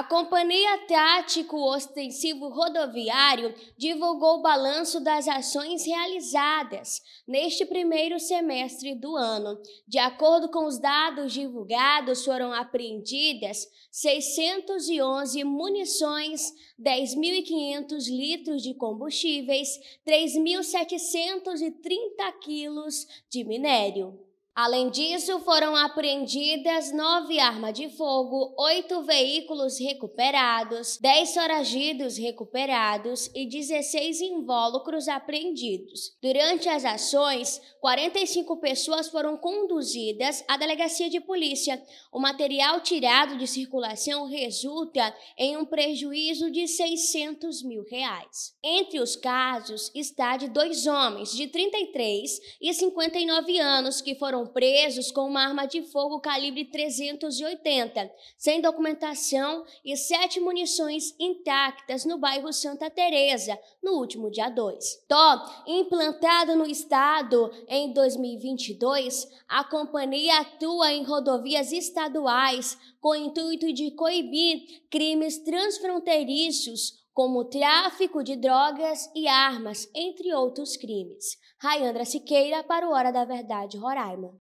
A Companhia Tático Ostensivo Rodoviário divulgou o balanço das ações realizadas neste primeiro semestre do ano. De acordo com os dados divulgados, foram apreendidas 611 munições, 10.500 litros de combustíveis, 3.730 quilos de minério. Além disso, foram apreendidas nove armas de fogo, oito veículos recuperados, dez soragidos recuperados e 16 invólucros apreendidos. Durante as ações, 45 pessoas foram conduzidas à delegacia de polícia. O material tirado de circulação resulta em um prejuízo de 600 mil reais. Entre os casos está de dois homens de 33 e 59 anos que foram presos com uma arma de fogo calibre 380, sem documentação e sete munições intactas no bairro Santa Teresa, no último dia 2. Tó, implantado no estado em 2022, a companhia atua em rodovias estaduais com o intuito de coibir crimes transfronteiriços como tráfico de drogas e armas, entre outros crimes. Rayandra Siqueira para o Hora da Verdade Roraima.